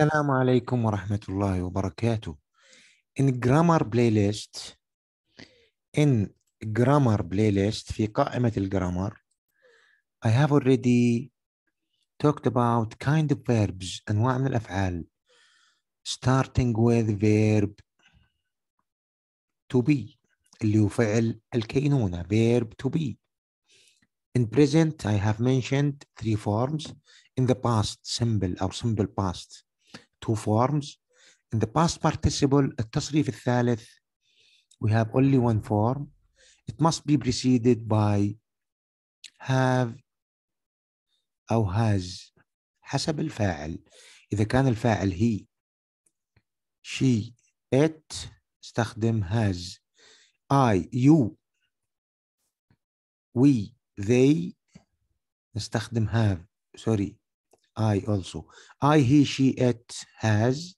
السلام عليكم ورحمة الله وبركاته. In grammar playlist in grammar playlist في قائمة الجرامر I have already talked about kind of verbs أنواع من الأفعال starting with verb to be اللي هو فعل الكينونة verb to be In present I have mentioned three forms in the past simple or simple past two forms. In the past participle, التصريف الثالث, we have only one form. It must be preceded by have أو has حسب الفاعل. إذا كان الفاعل he, she, it استخدم has. I, you, we, they نستخدم have. Sorry. I also. I, he, she, it has.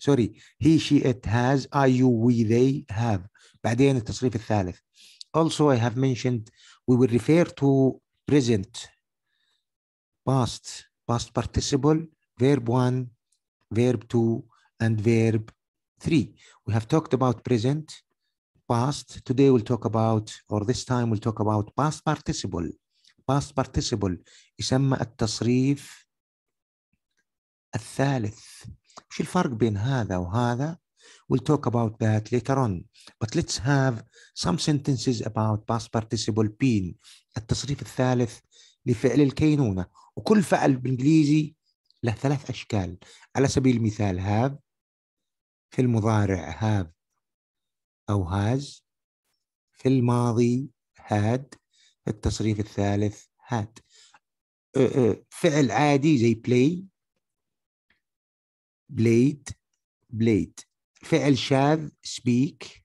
Sorry. He, she, it has. I, you, we, they have. بعدين التصريف الثالث. Also I have mentioned we will refer to present, past, past participle, verb 1, verb 2, and verb 3. We have talked about present, past. Today we'll talk about, or this time we'll talk about past participle. Past participle يسمى التصريف الثالث شو الفرق بين هذا وهذا We'll talk about that later on. But let's have some sentences about past participle been التصريف الثالث لفعل الكينونة وكل فعل بالإنجليزي له ثلاث أشكال على سبيل المثال have في المضارع have أو has في الماضي had التصريف الثالث had أه، أه، فعل عادي زي play بليد بليد فعل شاذ سبيك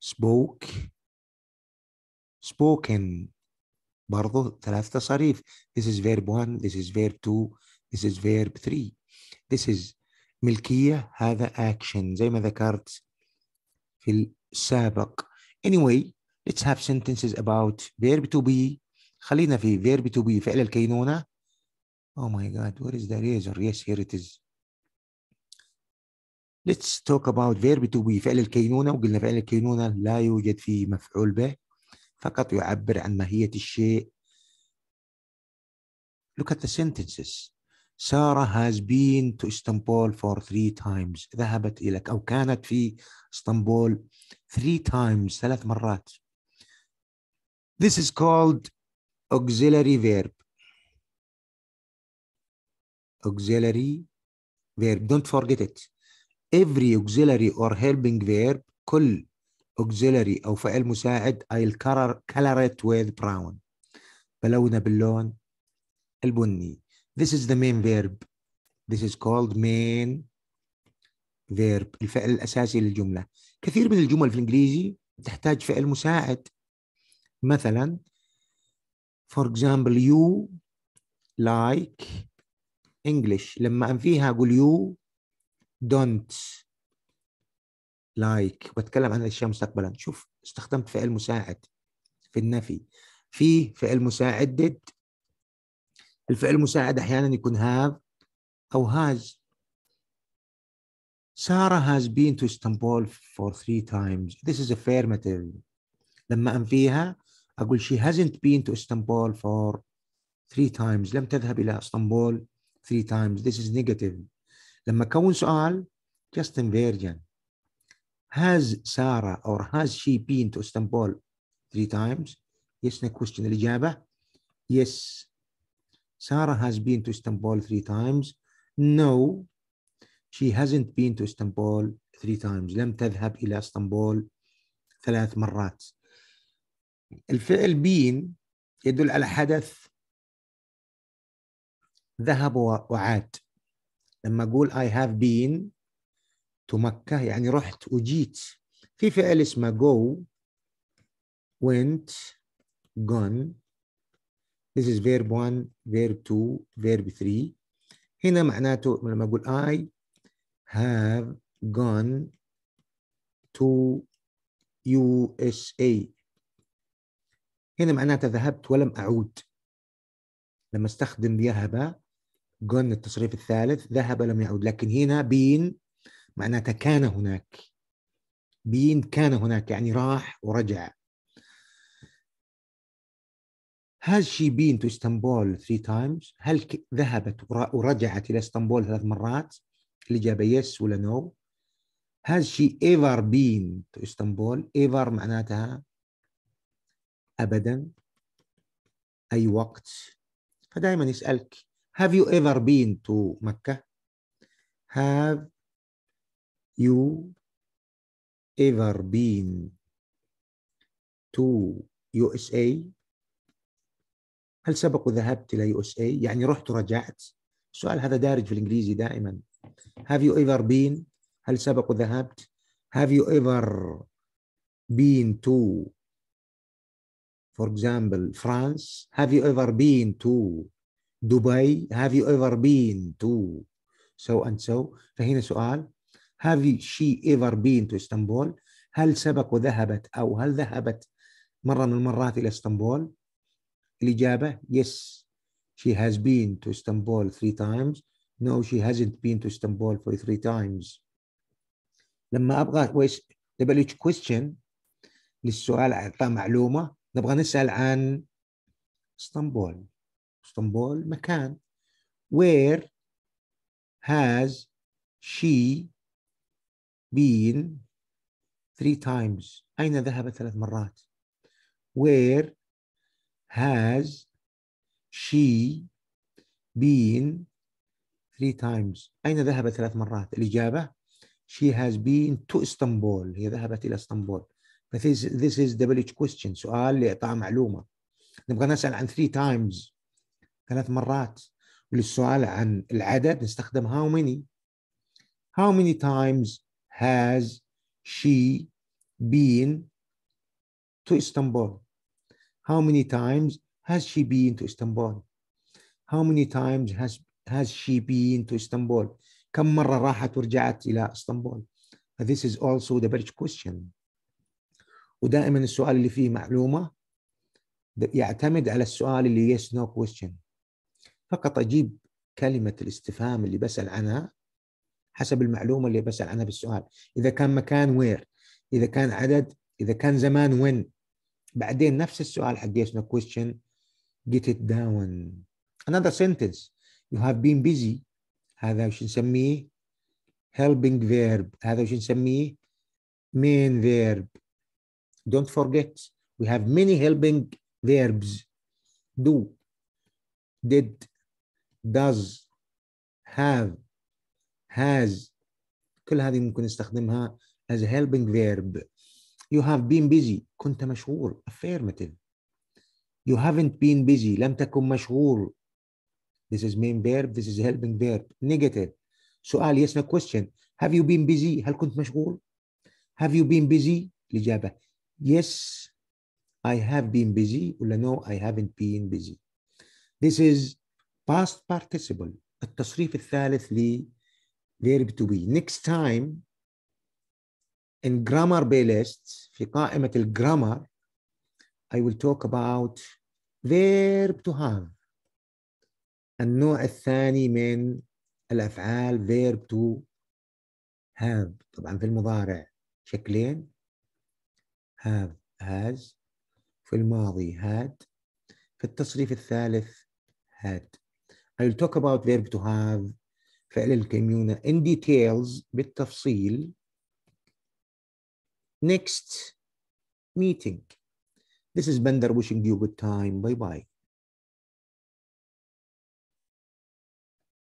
سبوك spoken برضه ثلاث تصاريف this is verb one this is verb two this is verb three this is ملكية هذا action زي ما ذكرت في السابق anyway let's have sentences about verb to be خلينا في verb to be فعل الكينونة Oh my God, where is the razor? Yes, here it is. Let's talk about verb to be فعل الكينونة وقلنا فعل الكينونة لا يوجد فيه مفعول به فقط يعبر عن ماهية الشيء. Look at the sentences. Sarah has been to Istanbul for three times. ذهبت إلى أو كانت في اسطنبول three times ثلاث مرات. This is called auxiliary verb. auxiliary verb don't forget it every auxiliary or helping verb كل auxiliary أو فعل مساعد I'll color, color it with brown بلونه باللون البني this is the main verb this is called main verb الفعل الأساسي للجملة كثير من الجمل في الإنجليزي تحتاج فعل مساعد مثلا for example you like انجلش لما انفيها اقول يو دونت لايك بتكلم عن الاشياء مستقبلا شوف استخدمت فعل مساعد في النفي في فعل مساعد did الفعل المساعد احيانا يكون have او has Sarah has been to Istanbul for three times. This is affirmative. لما أنفيها أقول she hasn't been to Istanbul for three times. لم تذهب إلى إسطنبول three times this is negative لما كون سؤال just inversion has Sarah or has she been to Istanbul three times yes no question الإجابة yes Sarah has been to Istanbul three times no she hasn't been to Istanbul three times لم تذهب إلى اسطنبول ثلاث مرات الفعل been يدل على حدث ذهب وعاد لما أقول I have been to مكة يعني رحت وجيت في فعل اسمه go went gone This is verb 1, verb 2, verb 3 هنا معناته لما أقول I have gone to USA هنا معناته ذهبت ولم أعود لما استخدم ذهب جون التصريف الثالث ذهب لم يعود لكن هنا بين معناته كان هناك بين كان هناك يعني راح ورجع هل شي بين تو اسطنبول ثري تايمز هل ذهبت ورجعت الى اسطنبول ثلاث مرات الاجابه يس ولا نو هل شي ايفر بين تو اسطنبول ايفر معناتها ابدا اي وقت فدائما يسالك Have you ever been to مكة؟ Have you ever been to USA؟ هل سبق وذهبت إلى USA؟ يعني رحت ورجعت؟ السؤال هذا دارج في الإنجليزي دائما Have you ever been؟ هل سبق وذهبت؟ Have you ever been to for example France? Have you ever been to دبي have you ever been to so and so فهنا سؤال have she ever been to اسطنبول هل سبق وذهبت أو هل ذهبت مرة من المرات إلى اسطنبول الإجابة yes she has been to Istanbul three times no she hasn't been to Istanbul for three times لما أبغى double question للسؤال أعطى معلومة نبغى نسأل عن اسطنبول اسطنبول مكان where has she been three times أين ذهبت ثلاث مرات where has she been three times أين ذهبت ثلاث مرات الإجابة she has been to Istanbul هي ذهبت إلى اسطنبول فthis this is double question سؤال لإعطاء معلومة نبغى نسأل عن three times ثلاث مرات وللسؤال عن العدد نستخدم how many how many times has she been to Istanbul how many times has she been to Istanbul how many times has has she been to Istanbul كم مرة راحت ورجعت إلى اسطنبول this is also the British question ودائما السؤال اللي فيه معلومة يعتمد على السؤال اللي yes no question فقط أجيب كلمة الاستفهام اللي بسأل عنها حسب المعلومة اللي بسأل عنها بالسؤال إذا كان مكان وير إذا كان عدد إذا كان زمان وين بعدين نفس السؤال حق يسنا question get it down another sentence you have been busy هذا وش نسميه helping verb هذا وش نسميه main verb don't forget we have many helping verbs do did does have has كل هذه ممكن نستخدمها as a helping verb you have been busy كنت مشغول affirmative you haven't been busy لم تكن مشغول this is main verb this is helping verb negative سؤال yes no question have you been busy هل كنت مشغول have you been busy الإجابة yes I have been busy ولا no I haven't been busy this is past participle التصريف الثالث ل verb to be next time in grammar playlist في قائمة الجرامر I will talk about verb to have النوع الثاني من الأفعال verb to have طبعا في المضارع شكلين have has في الماضي had في التصريف الثالث had I will talk about verb to have فعل الكميونة in details بالتفصيل next meeting this is Bender wishing you good time bye bye